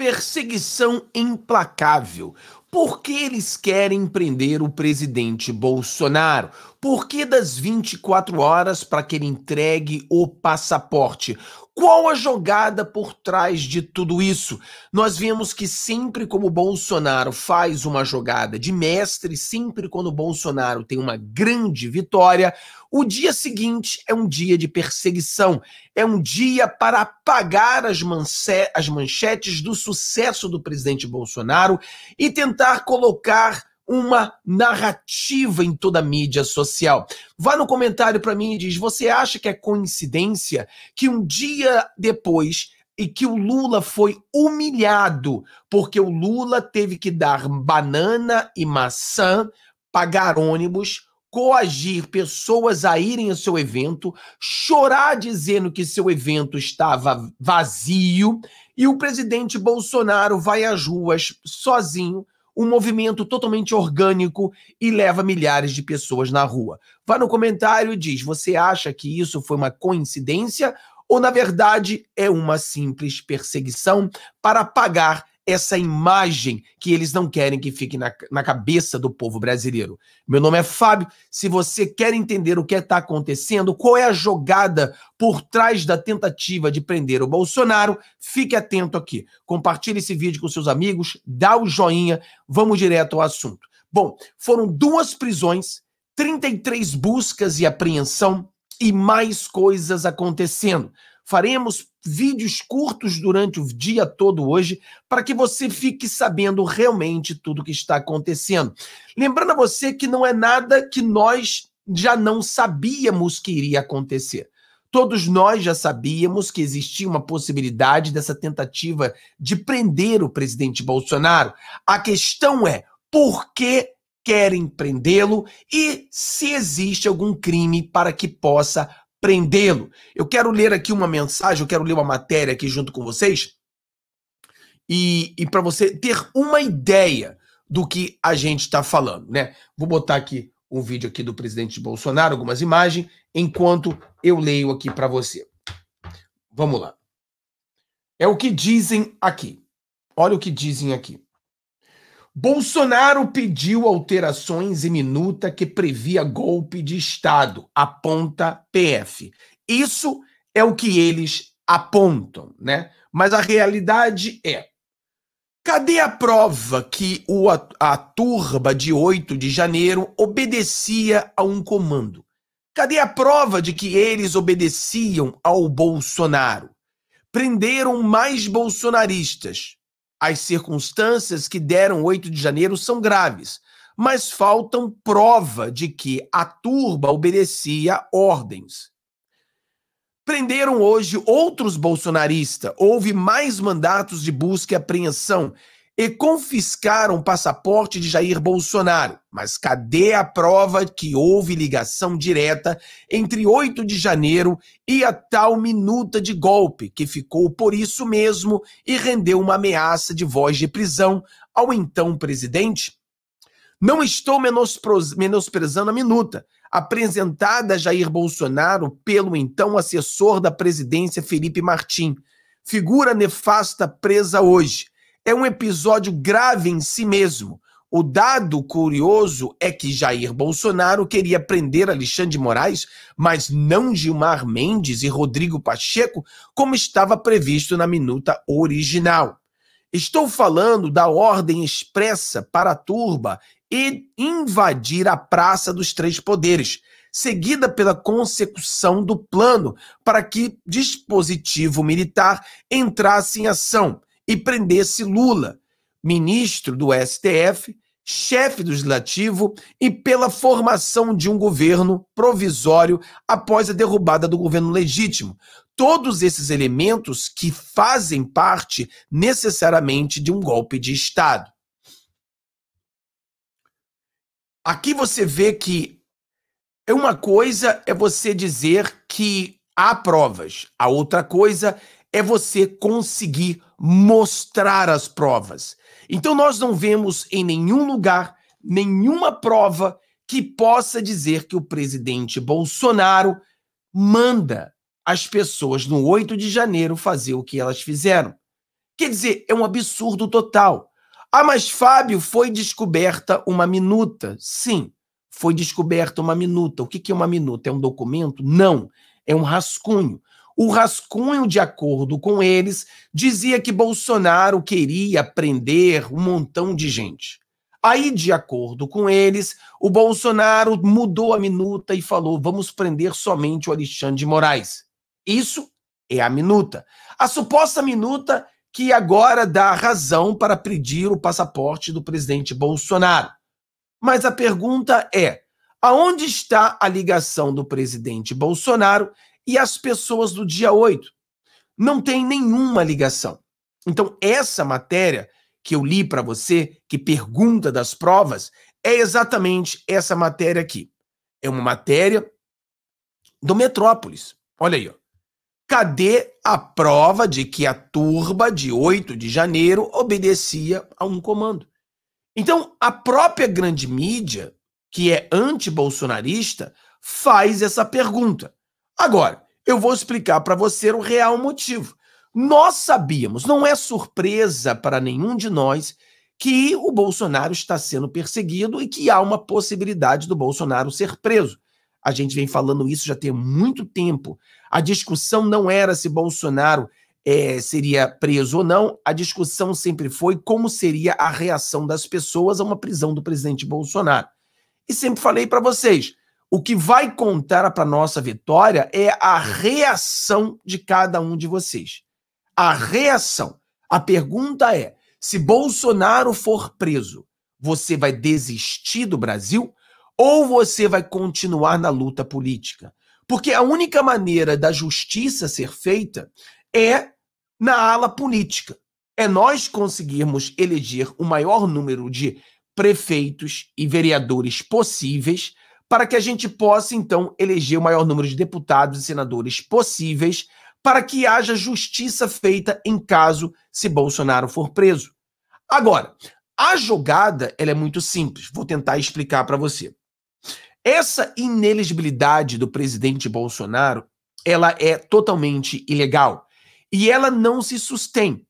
perseguição implacável. Por que eles querem prender o presidente Bolsonaro? Por que das 24 horas para que ele entregue o passaporte? Qual a jogada por trás de tudo isso? Nós vimos que sempre como Bolsonaro faz uma jogada de mestre, sempre quando Bolsonaro tem uma grande vitória, o dia seguinte é um dia de perseguição, é um dia para apagar as, as manchetes do sucesso do presidente Bolsonaro e tentar colocar uma narrativa em toda a mídia social. Vá no comentário para mim e diz: você acha que é coincidência que um dia depois e que o Lula foi humilhado porque o Lula teve que dar banana e maçã, pagar ônibus, coagir pessoas a irem ao seu evento, chorar dizendo que seu evento estava vazio e o presidente Bolsonaro vai às ruas sozinho um movimento totalmente orgânico e leva milhares de pessoas na rua. Vá no comentário e diz: você acha que isso foi uma coincidência ou, na verdade, é uma simples perseguição para pagar? essa imagem que eles não querem que fique na, na cabeça do povo brasileiro. Meu nome é Fábio. Se você quer entender o que está acontecendo, qual é a jogada por trás da tentativa de prender o Bolsonaro, fique atento aqui. Compartilhe esse vídeo com seus amigos, dá o joinha, vamos direto ao assunto. Bom, foram duas prisões, 33 buscas e apreensão e mais coisas acontecendo. Faremos vídeos curtos durante o dia todo hoje para que você fique sabendo realmente tudo o que está acontecendo. Lembrando a você que não é nada que nós já não sabíamos que iria acontecer. Todos nós já sabíamos que existia uma possibilidade dessa tentativa de prender o presidente Bolsonaro. A questão é por que querem prendê-lo e se existe algum crime para que possa prendê-lo. Eu quero ler aqui uma mensagem, eu quero ler uma matéria aqui junto com vocês. E, e para você ter uma ideia do que a gente está falando, né? Vou botar aqui um vídeo aqui do presidente Bolsonaro, algumas imagens, enquanto eu leio aqui para você. Vamos lá. É o que dizem aqui. Olha o que dizem aqui. Bolsonaro pediu alterações em minuta que previa golpe de Estado, aponta PF. Isso é o que eles apontam, né? Mas a realidade é: cadê a prova que o, a turba de 8 de janeiro obedecia a um comando? Cadê a prova de que eles obedeciam ao Bolsonaro? Prenderam mais bolsonaristas, as circunstâncias que deram 8 de janeiro são graves, mas faltam prova de que a turba obedecia ordens. Prenderam hoje outros bolsonaristas. Houve mais mandatos de busca e apreensão e confiscaram o passaporte de Jair Bolsonaro. Mas cadê a prova que houve ligação direta entre 8 de janeiro e a tal minuta de golpe, que ficou por isso mesmo e rendeu uma ameaça de voz de prisão ao então presidente? Não estou menosprezando a minuta, apresentada a Jair Bolsonaro pelo então assessor da presidência Felipe Martim, figura nefasta presa hoje é um episódio grave em si mesmo. O dado curioso é que Jair Bolsonaro queria prender Alexandre de Moraes, mas não Gilmar Mendes e Rodrigo Pacheco, como estava previsto na minuta original. Estou falando da ordem expressa para a turba e invadir a Praça dos Três Poderes, seguida pela consecução do plano para que dispositivo militar entrasse em ação e prendesse Lula, ministro do STF, chefe do legislativo e pela formação de um governo provisório após a derrubada do governo legítimo. Todos esses elementos que fazem parte necessariamente de um golpe de Estado. Aqui você vê que é uma coisa é você dizer que há provas, a outra coisa é você conseguir mostrar as provas. Então nós não vemos em nenhum lugar nenhuma prova que possa dizer que o presidente Bolsonaro manda as pessoas no 8 de janeiro fazer o que elas fizeram. Quer dizer, é um absurdo total. Ah, mas Fábio, foi descoberta uma minuta. Sim, foi descoberta uma minuta. O que é uma minuta? É um documento? Não, é um rascunho. O rascunho, de acordo com eles, dizia que Bolsonaro queria prender um montão de gente. Aí, de acordo com eles, o Bolsonaro mudou a minuta e falou: vamos prender somente o Alexandre de Moraes. Isso é a minuta. A suposta minuta que agora dá razão para pedir o passaporte do presidente Bolsonaro. Mas a pergunta é: aonde está a ligação do presidente Bolsonaro e as pessoas do dia 8. Não tem nenhuma ligação. Então, essa matéria que eu li para você, que pergunta das provas, é exatamente essa matéria aqui. É uma matéria do Metrópolis. Olha aí, ó. Cadê a prova de que a turba de 8 de janeiro obedecia a um comando? Então, a própria grande mídia, que é anti-bolsonarista, faz essa pergunta. Agora, eu vou explicar para você o real motivo. Nós sabíamos, não é surpresa para nenhum de nós que o Bolsonaro está sendo perseguido e que há uma possibilidade do Bolsonaro ser preso. A gente vem falando isso já tem muito tempo. A discussão não era se Bolsonaro é, seria preso ou não, a discussão sempre foi como seria a reação das pessoas a uma prisão do presidente Bolsonaro. E sempre falei para vocês: o que vai contar para nossa vitória é a reação de cada um de vocês. A reação. A pergunta é: se Bolsonaro for preso, você vai desistir do Brasil ou você vai continuar na luta política? Porque a única maneira da justiça ser feita é na ala política. É nós conseguirmos eleger o maior número de prefeitos e vereadores possíveis para que a gente possa, então, eleger o maior número de deputados e senadores possíveis, para que haja justiça feita em caso se Bolsonaro for preso. Agora, a jogada ela é muito simples, vou tentar explicar para você. Essa ineligibilidade do presidente Bolsonaro, ela é totalmente ilegal e ela não se sustém.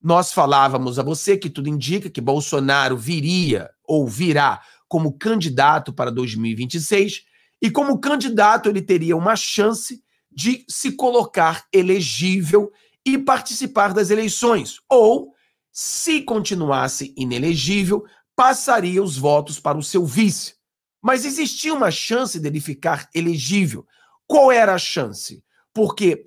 Nós falávamos a você que tudo indica que Bolsonaro viria ou virá como candidato para 2026 e como candidato ele teria uma chance de se colocar elegível e participar das eleições, ou se continuasse inelegível, passaria os votos para o seu vice. Mas existia uma chance dele ficar elegível. Qual era a chance? Porque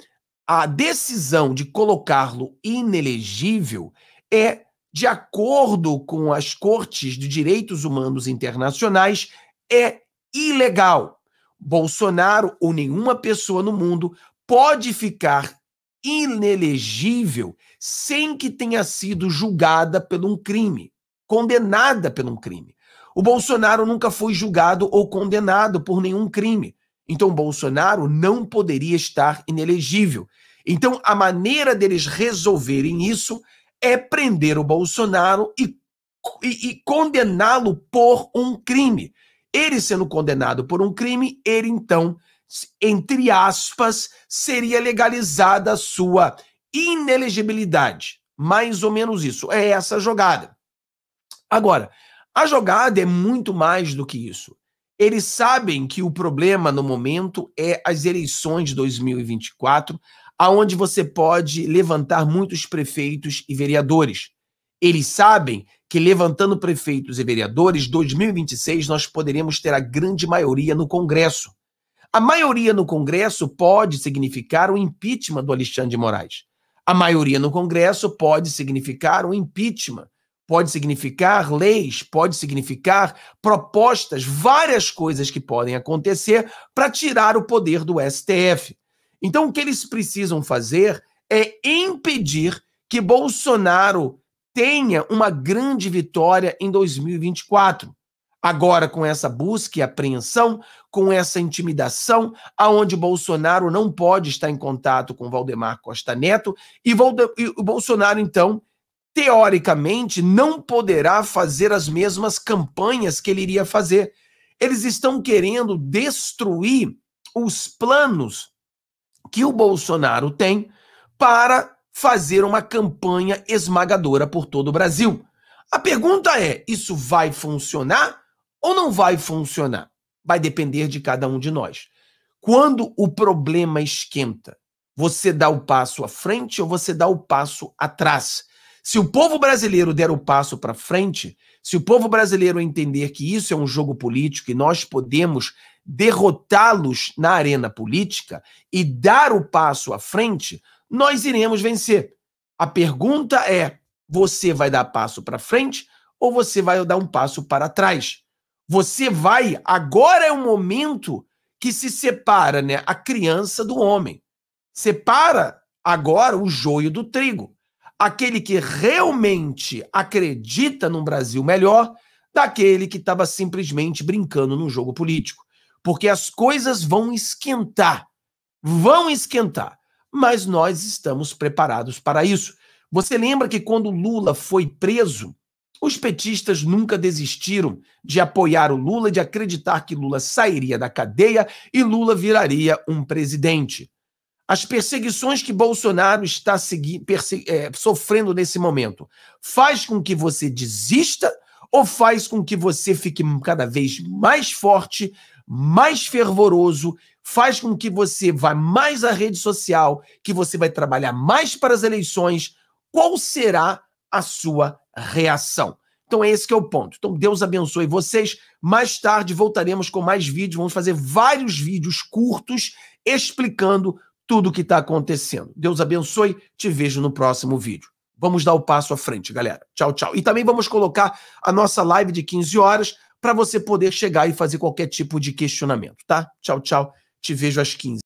a decisão de colocá-lo inelegível é de acordo com as cortes de direitos humanos internacionais, é ilegal. Bolsonaro ou nenhuma pessoa no mundo pode ficar inelegível sem que tenha sido julgada por um crime, condenada por um crime. O Bolsonaro nunca foi julgado ou condenado por nenhum crime. Então, Bolsonaro não poderia estar inelegível. Então, a maneira deles resolverem isso é prender o Bolsonaro e, e, e condená-lo por um crime. Ele sendo condenado por um crime, ele então, entre aspas, seria legalizada a sua inelegibilidade. Mais ou menos isso. É essa a jogada. Agora, a jogada é muito mais do que isso. Eles sabem que o problema no momento é as eleições de 2024, aonde você pode levantar muitos prefeitos e vereadores. Eles sabem que levantando prefeitos e vereadores, 2026 nós poderemos ter a grande maioria no Congresso. A maioria no Congresso pode significar o impeachment do Alexandre de Moraes. A maioria no Congresso pode significar o impeachment, pode significar leis, pode significar propostas, várias coisas que podem acontecer para tirar o poder do STF. Então, o que eles precisam fazer é impedir que Bolsonaro tenha uma grande vitória em 2024. Agora, com essa busca e apreensão, com essa intimidação, aonde Bolsonaro não pode estar em contato com Valdemar Costa Neto, e, e o Bolsonaro, então, teoricamente, não poderá fazer as mesmas campanhas que ele iria fazer. Eles estão querendo destruir os planos que o Bolsonaro tem para fazer uma campanha esmagadora por todo o Brasil. A pergunta é: isso vai funcionar ou não vai funcionar? Vai depender de cada um de nós. Quando o problema esquenta, você dá o passo à frente ou você dá o passo atrás? Se o povo brasileiro der o passo para frente, se o povo brasileiro entender que isso é um jogo político e nós podemos derrotá-los na arena política e dar o passo à frente, nós iremos vencer. A pergunta é: você vai dar passo para frente ou você vai dar um passo para trás? Você vai. Agora é o momento que se separa né, a criança do homem. Separa agora o joio do trigo. Aquele que realmente acredita num Brasil melhor daquele que estava simplesmente brincando num jogo político porque as coisas vão esquentar. Vão esquentar. Mas nós estamos preparados para isso. Você lembra que quando Lula foi preso, os petistas nunca desistiram de apoiar o Lula, de acreditar que Lula sairia da cadeia e Lula viraria um presidente. As perseguições que Bolsonaro está é, sofrendo nesse momento faz com que você desista ou faz com que você fique cada vez mais forte mais fervoroso, faz com que você vá mais à rede social, que você vai trabalhar mais para as eleições, qual será a sua reação? Então é esse que é o ponto. Então Deus abençoe vocês. Mais tarde voltaremos com mais vídeos, vamos fazer vários vídeos curtos explicando tudo o que está acontecendo. Deus abençoe, te vejo no próximo vídeo. Vamos dar o passo à frente, galera. Tchau, tchau. E também vamos colocar a nossa live de 15 horas para você poder chegar e fazer qualquer tipo de questionamento, tá? Tchau, tchau. Te vejo às 15.